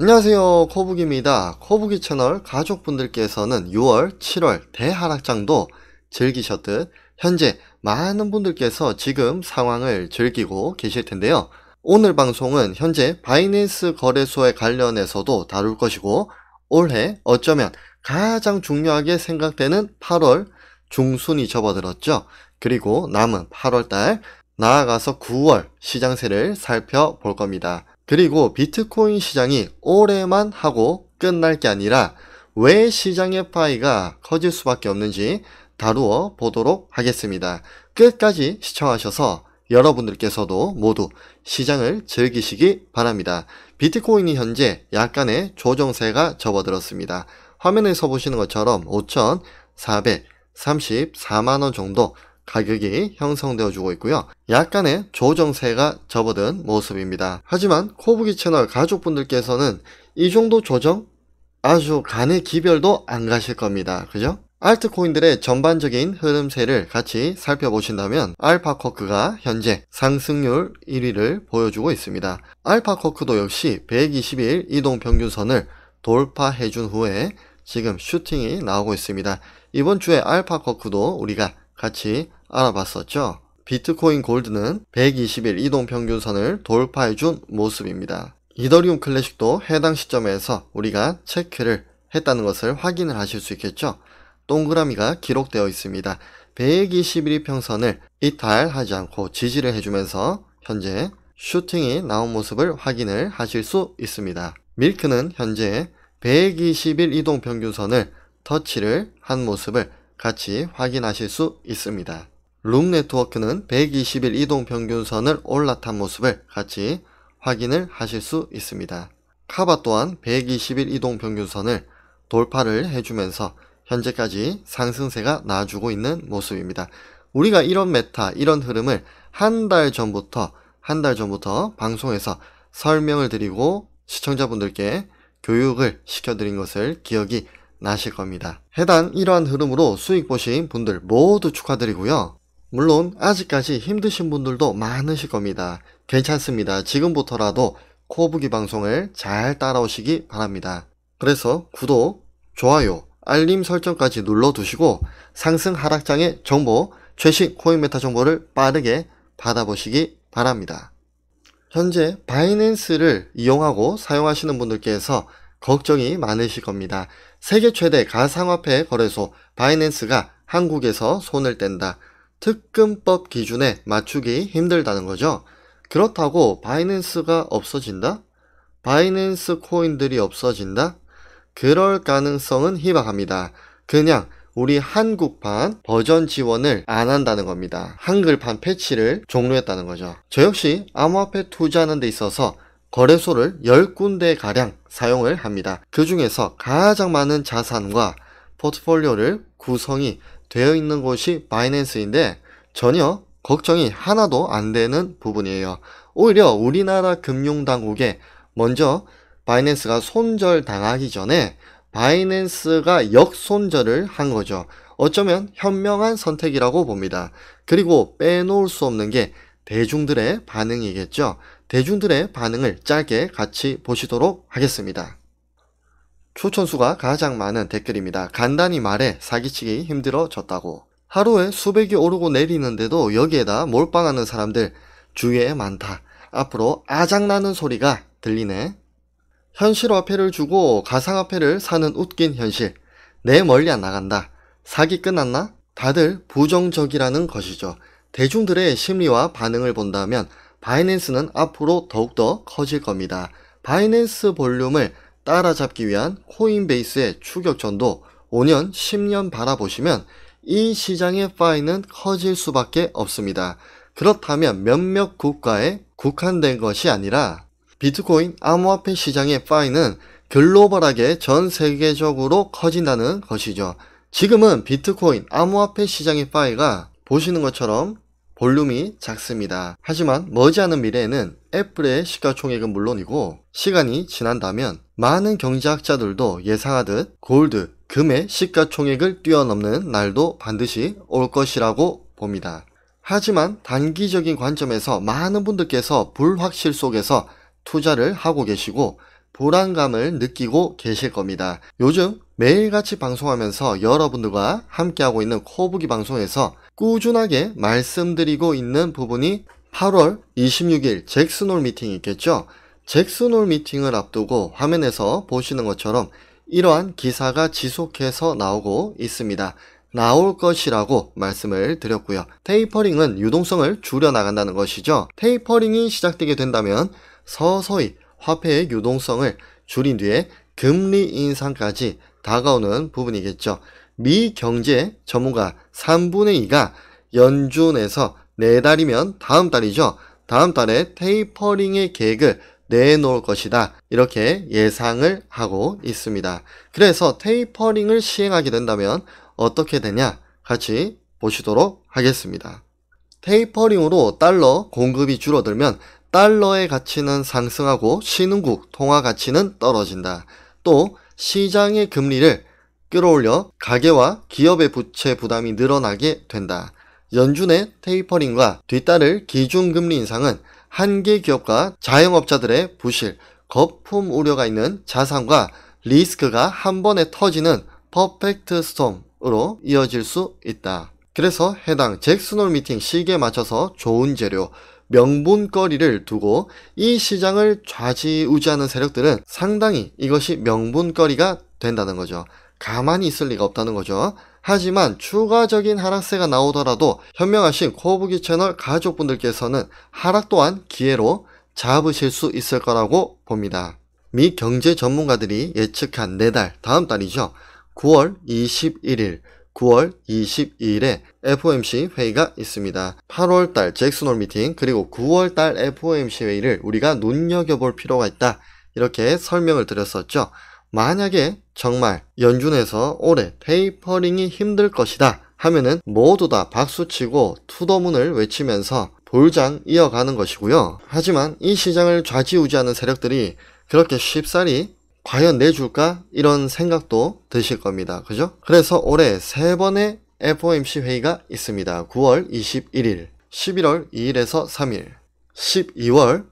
안녕하세요 커북입니다 커북이 채널 가족분들께서는 6월 7월 대하락장도 즐기셨듯 현재 많은 분들께서 지금 상황을 즐기고 계실 텐데요 오늘 방송은 현재 바이낸스 거래소에 관련해서도 다룰 것이고 올해 어쩌면 가장 중요하게 생각되는 8월 중순이 접어들었죠 그리고 남은 8월달 나아가서 9월 시장세를 살펴볼 겁니다 그리고 비트코인 시장이 올해만 하고 끝날 게 아니라 왜 시장의 파이가 커질 수밖에 없는지 다루어 보도록 하겠습니다. 끝까지 시청하셔서 여러분들께서도 모두 시장을 즐기시기 바랍니다. 비트코인이 현재 약간의 조정세가 접어들었습니다. 화면에서 보시는 것처럼 5,434만원 정도 가격이 형성되어 주고 있고요. 약간의 조정세가 접어든 모습입니다. 하지만 코부기 채널 가족분들께서는 이 정도 조정 아주 간의 기별도 안 가실 겁니다. 그죠? 알트코인들의 전반적인 흐름세를 같이 살펴보신다면 알파코크가 현재 상승률 1위를 보여주고 있습니다. 알파코크도 역시 122일 이동평균선을 돌파해준 후에 지금 슈팅이 나오고 있습니다. 이번 주에 알파코크도 우리가 같이 알아봤었죠. 비트코인 골드는 120일 이동평균선을 돌파해준 모습입니다. 이더리움 클래식도 해당 시점에서 우리가 체크를 했다는 것을 확인을 하실 수 있겠죠. 동그라미가 기록되어 있습니다. 121일 평선을 이탈하지 않고 지지를 해주면서 현재 슈팅이 나온 모습을 확인을 하실 수 있습니다. 밀크는 현재 121일 이동평균선을 터치를 한 모습을 같이 확인하실 수 있습니다. 룸 네트워크는 120일 이동 평균선을 올라탄 모습을 같이 확인을 하실 수 있습니다. 카바 또한 120일 이동 평균선을 돌파를 해주면서 현재까지 상승세가 나아주고 있는 모습입니다. 우리가 이런 메타, 이런 흐름을 한 달 전부터, 한 달 전부터 방송에서 설명을 드리고 시청자분들께 교육을 시켜드린 것을 기억이 나실 겁니다. 해당 이러한 흐름으로 수익 보신 분들 모두 축하드리고요. 물론 아직까지 힘드신 분들도 많으실 겁니다. 괜찮습니다. 지금부터라도 코부기 방송을 잘 따라오시기 바랍니다. 그래서 구독, 좋아요, 알림 설정까지 눌러두시고 상승 하락장의 정보, 최신 코인메타 정보를 빠르게 받아보시기 바랍니다. 현재 바이낸스를 이용하고 사용하시는 분들께서 걱정이 많으실 겁니다. 세계 최대 가상화폐 거래소 바이낸스가 한국에서 손을 뗀다. 특금법 기준에 맞추기 힘들다는 거죠. 그렇다고 바이낸스가 없어진다? 바이낸스 코인들이 없어진다? 그럴 가능성은 희박합니다. 그냥 우리 한국판 버전 지원을 안 한다는 겁니다. 한글판 패치를 종료했다는 거죠. 저 역시 암호화폐 투자하는 데 있어서 거래소를 10군데 가량 사용을 합니다. 그 중에서 가장 많은 자산과 포트폴리오를 구성이 되어 있는 곳이 바이낸스인데 전혀 걱정이 하나도 안 되는 부분이에요. 오히려 우리나라 금융당국에 먼저 바이낸스가 손절당하기 전에 바이낸스가 역손절을 한 거죠. 어쩌면 현명한 선택이라고 봅니다. 그리고 빼놓을 수 없는 게 대중들의 반응이겠죠. 대중들의 반응을 짧게 같이 보시도록 하겠습니다. 추천수가 가장 많은 댓글입니다. 간단히 말해 사기치기 힘들어졌다고. 하루에 수백이 오르고 내리는데도 여기에다 몰빵하는 사람들 주위에 많다. 앞으로 아장나는 소리가 들리네. 현실화폐를 주고 가상화폐를 사는 웃긴 현실. 내 멀리 안 나간다. 사기 끝났나? 다들 부정적이라는 것이죠. 대중들의 심리와 반응을 본다면 바이낸스는 앞으로 더욱더 커질 겁니다. 바이낸스 볼륨을 따라잡기 위한 코인베이스의 추격전도 5년, 10년 바라보시면 이 시장의 파이는 커질 수밖에 없습니다. 그렇다면 몇몇 국가에 국한된 것이 아니라 비트코인 암호화폐 시장의 파이는 글로벌하게 전 세계적으로 커진다는 것이죠. 지금은 비트코인 암호화폐 시장의 파이가 보시는 것처럼 볼륨이 작습니다. 하지만 머지않은 미래에는 애플의 시가총액은 물론이고 시간이 지난다면 많은 경제학자들도 예상하듯 골드, 금의 시가총액을 뛰어넘는 날도 반드시 올 것이라고 봅니다. 하지만 단기적인 관점에서 많은 분들께서 불확실 속에서 투자를 하고 계시고 불안감을 느끼고 계실 겁니다. 요즘 매일같이 방송하면서 여러분들과 함께하고 있는 코북이 방송에서 꾸준하게 말씀드리고 있는 부분이 8월 26일 잭슨홀 미팅이 있겠죠. 잭슨홀 미팅을 앞두고 화면에서 보시는 것처럼 이러한 기사가 지속해서 나오고 있습니다. 나올 것이라고 말씀을 드렸고요. 테이퍼링은 유동성을 줄여나간다는 것이죠. 테이퍼링이 시작되게 된다면 서서히 화폐의 유동성을 줄인 뒤에 금리 인상까지 다가오는 부분이겠죠. 미 경제 전문가 3분의 2가 연준에서 내달이면 네 다음 달이죠. 다음 달에 테이퍼링의 계획을 내놓을 것이다. 이렇게 예상을 하고 있습니다. 그래서 테이퍼링을 시행하게 된다면 어떻게 되냐? 같이 보시도록 하겠습니다. 테이퍼링으로 달러 공급이 줄어들면 달러의 가치는 상승하고 신흥국 통화 가치는 떨어진다. 또 시장의 금리를 끌어올려 가계와 기업의 부채 부담이 늘어나게 된다. 연준의 테이퍼링과 뒤따를 기준금리 인상은 한계 기업과 자영업자들의 부실, 거품 우려가 있는 자산과 리스크가 한 번에 터지는 퍼펙트 스톰으로 이어질 수 있다. 그래서 해당 잭슨홀 미팅 시기에 맞춰서 좋은 재료, 명분거리를 두고 이 시장을 좌지우지하는 세력들은 상당히 이것이 명분거리가 된다는 거죠. 가만히 있을 리가 없다는 거죠. 하지만 추가적인 하락세가 나오더라도 현명하신 코부기 채널 가족분들께서는 하락 또한 기회로 잡으실 수 있을 거라고 봅니다. 미 경제 전문가들이 예측한 내달 네 다음 달이죠. 9월 21일 9월 22일에 FOMC 회의가 있습니다. 8월 달 잭슨홀 미팅 그리고 9월 달 FOMC 회의를 우리가 눈여겨볼 필요가 있다. 이렇게 설명을 드렸었죠. 만약에 정말 연준에서 올해 테이퍼링이 힘들 것이다 하면은 모두 다 박수치고 투더문을 외치면서 볼장 이어가는 것이고요. 하지만 이 시장을 좌지우지하는 세력들이 그렇게 쉽사리 과연 내줄까? 이런 생각도 드실 겁니다. 그죠? 그래서 올해 세 번의 FOMC 회의가 있습니다. 9월 21일, 11월 2일에서 3일, 12월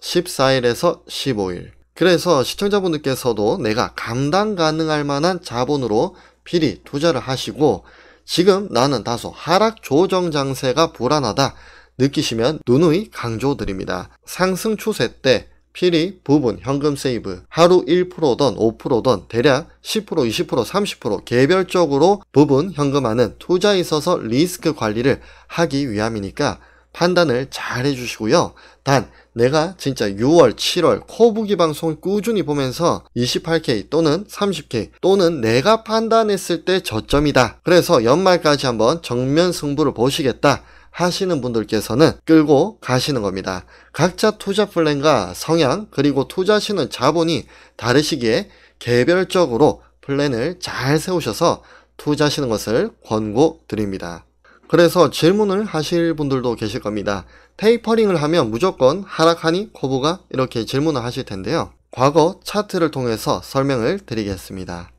14일에서 15일, 그래서 시청자분들께서도 내가 감당 가능할 만한 자본으로 미리 투자를 하시고 지금 나는 다소 하락 조정 장세가 불안하다 느끼시면 누누이 강조드립니다. 상승 추세 때 필히 부분 현금 세이브 하루 1%던 5%던 대략 10% 20% 30% 개별적으로 부분 현금화는 투자에 있어서 리스크 관리를 하기 위함이니까 판단을 잘 해주시고요. 단 내가 진짜 6월, 7월 코부기 방송을 꾸준히 보면서 28K 또는 30K 또는 내가 판단했을 때 저점이다. 그래서 연말까지 한번 정면 승부를 보시겠다. 하시는 분들께서는 끌고 가시는 겁니다. 각자 투자 플랜과 성향 그리고 투자하시는 자본이 다르시기에 개별적으로 플랜을 잘 세우셔서 투자하시는 것을 권고드립니다. 그래서 질문을 하실 분들도 계실 겁니다. 테이퍼링을 하면 무조건 하락하니 코브가 이렇게 질문을 하실 텐데요. 과거 차트를 통해서 설명을 드리겠습니다.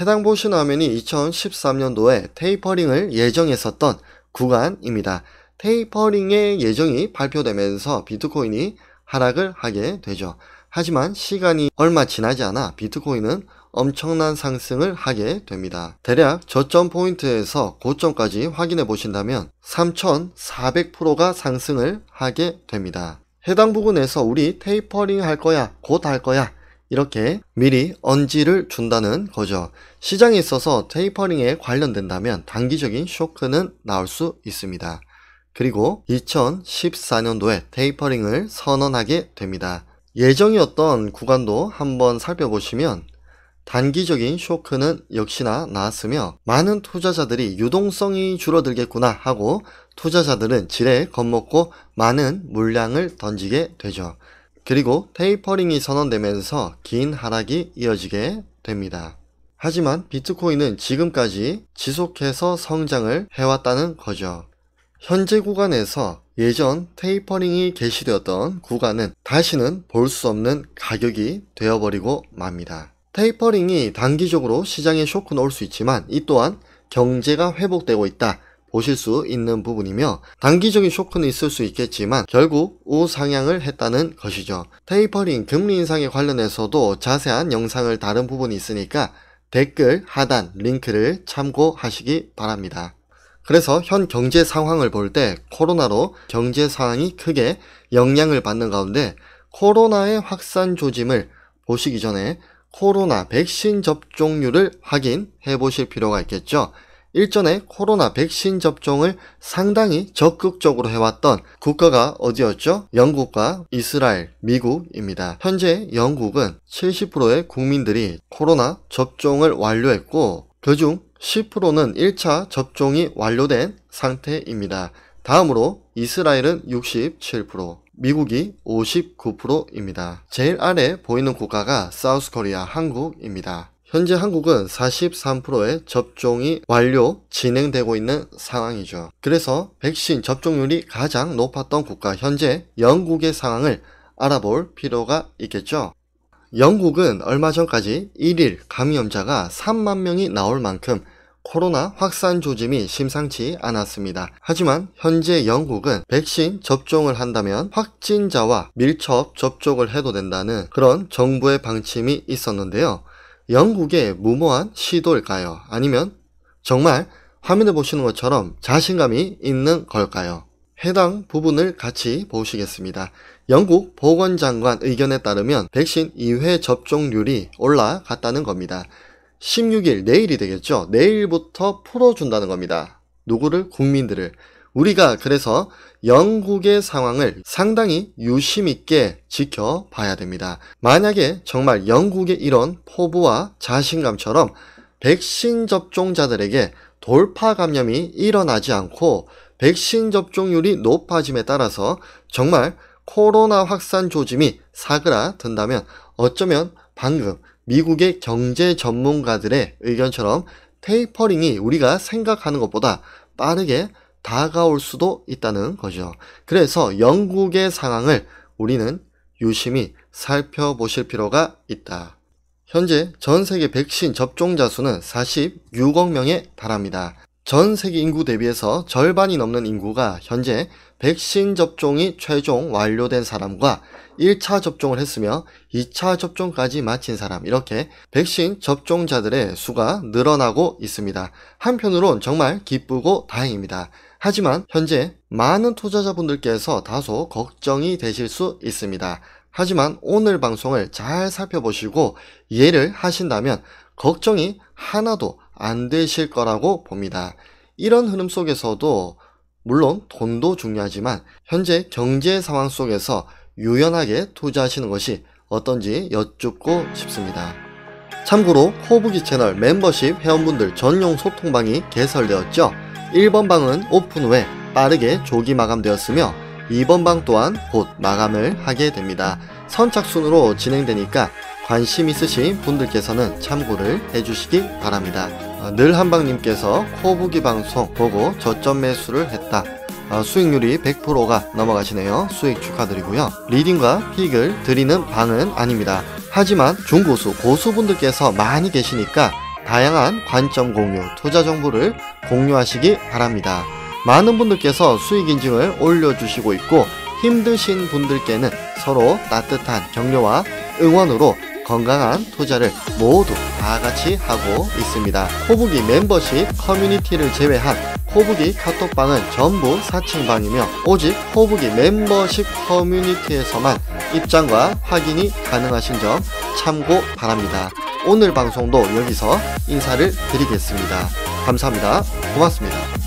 해당 보시는 화면이 2013년도에 테이퍼링을 예정했었던 구간입니다. 테이퍼링의 예정이 발표되면서 비트코인이 하락을 하게 되죠. 하지만 시간이 얼마 지나지 않아 비트코인은 엄청난 상승을 하게 됩니다. 대략 저점 포인트에서 고점까지 확인해 보신다면 3,400%가 상승을 하게 됩니다. 해당 부분에서 우리 테이퍼링 할 거야, 곧 할 거야 이렇게 미리 언지를 준다는 거죠. 시장에 있어서 테이퍼링에 관련된다면 단기적인 쇼크는 나올 수 있습니다. 그리고 2014년도에 테이퍼링을 선언하게 됩니다. 예정이었던 구간도 한번 살펴보시면 단기적인 쇼크는 역시나 나왔으며 많은 투자자들이 유동성이 줄어들겠구나 하고 투자자들은 지레 겁먹고 많은 물량을 던지게 되죠. 그리고 테이퍼링이 선언되면서 긴 하락이 이어지게 됩니다. 하지만 비트코인은 지금까지 지속해서 성장을 해왔다는 거죠. 현재 구간에서 예전 테이퍼링이 개시되었던 구간은 다시는 볼 수 없는 가격이 되어버리고 맙니다. 테이퍼링이 단기적으로 시장에 쇼크는 을수 있지만 이 또한 경제가 회복되고 있다 보실 수 있는 부분이며 단기적인 쇼크는 있을 수 있겠지만 결국 우상향을 했다는 것이죠. 테이퍼링 금리 인상에 관련해서도 자세한 영상을 다른 부분이 있으니까 댓글 하단 링크를 참고하시기 바랍니다. 그래서 현 경제 상황을 볼 때 코로나로 경제 상황이 크게 영향을 받는 가운데 코로나의 확산 조짐을 보시기 전에 코로나 백신 접종률을 확인해 보실 필요가 있겠죠. 일전에 코로나 백신 접종을 상당히 적극적으로 해왔던 국가가 어디였죠? 영국과 이스라엘, 미국입니다. 현재 영국은 70%의 국민들이 코로나 접종을 완료했고 그중 10%는 1차 접종이 완료된 상태입니다. 다음으로 이스라엘은 67%, 미국이 59%입니다. 제일 아래 보이는 국가가 사우스 코리아 한국입니다. 현재 한국은 43%의 접종이 완료 진행되고 있는 상황이죠. 그래서 백신 접종률이 가장 높았던 국가 현재 영국의 상황을 알아볼 필요가 있겠죠. 영국은 얼마 전까지 1일 감염자가 3만 명이 나올 만큼 코로나 확산 조짐이 심상치 않았습니다. 하지만 현재 영국은 백신 접종을 한다면 확진자와 밀접 접촉을 해도 된다는 그런 정부의 방침이 있었는데요. 영국의 무모한 시도일까요? 아니면 정말 화면에 보시는 것처럼 자신감이 있는 걸까요? 해당 부분을 같이 보시겠습니다. 영국 보건장관 의견에 따르면 백신 2회 접종률이 올라갔다는 겁니다. 16일 내일이 되겠죠. 내일부터 풀어준다는 겁니다. 누구를? 국민들을. 우리가 그래서 영국의 상황을 상당히 유심 있게 지켜봐야 됩니다. 만약에 정말 영국의 이런 포부와 자신감처럼 백신 접종자들에게 돌파 감염이 일어나지 않고 백신 접종률이 높아짐에 따라서 정말 코로나 확산 조짐이 사그라든다면 어쩌면 방금 미국의 경제 전문가들의 의견처럼 테이퍼링이 우리가 생각하는 것보다 빠르게 다가올 수도 있다는 거죠. 그래서 영국의 상황을 우리는 유심히 살펴보실 필요가 있다. 현재 전 세계 백신 접종자 수는 46억 명에 달합니다. 전 세계 인구 대비해서 절반이 넘는 인구가 현재 백신 접종이 최종 완료된 사람과 1차 접종을 했으며 2차 접종까지 마친 사람 이렇게 백신 접종자들의 수가 늘어나고 있습니다. 한편으론 정말 기쁘고 다행입니다. 하지만 현재 많은 투자자분들께서 다소 걱정이 되실 수 있습니다. 하지만 오늘 방송을 잘 살펴보시고 이해를 하신다면 걱정이 하나도 안 되실 거라고 봅니다. 이런 흐름 속에서도 물론 돈도 중요하지만 현재 경제 상황 속에서 유연하게 투자하시는 것이 어떤지 여쭙고 싶습니다. 참고로 코부기 채널 멤버십 회원분들 전용 소통방이 개설되었죠. 1번 방은 오픈 후에 빠르게 조기 마감되었으며 2번 방 또한 곧 마감을 하게 됩니다. 선착순으로 진행되니까 관심 있으신 분들께서는 참고를 해주시기 바랍니다. 아, 늘 한방님께서 코부기 방송 보고 저점 매수를 했다. 아, 수익률이 100%가 넘어가시네요. 수익 축하드리고요. 리딩과 픽을 드리는 방은 아닙니다. 하지만 중고수, 고수분들께서 많이 계시니까 다양한 관점 공유, 투자 정보를 공유하시기 바랍니다. 많은 분들께서 수익 인증을 올려주시고 있고 힘드신 분들께는 서로 따뜻한 격려와 응원으로 건강한 투자를 모두 다같이 하고 있습니다. 코북이 멤버십 커뮤니티를 제외한 코북이 카톡방은 전부 사칭방이며 오직 코북이 멤버십 커뮤니티에서만 입장과 확인이 가능하신 점 참고 바랍니다. 오늘 방송도 여기서 인사를 드리겠습니다. 감사합니다. 고맙습니다.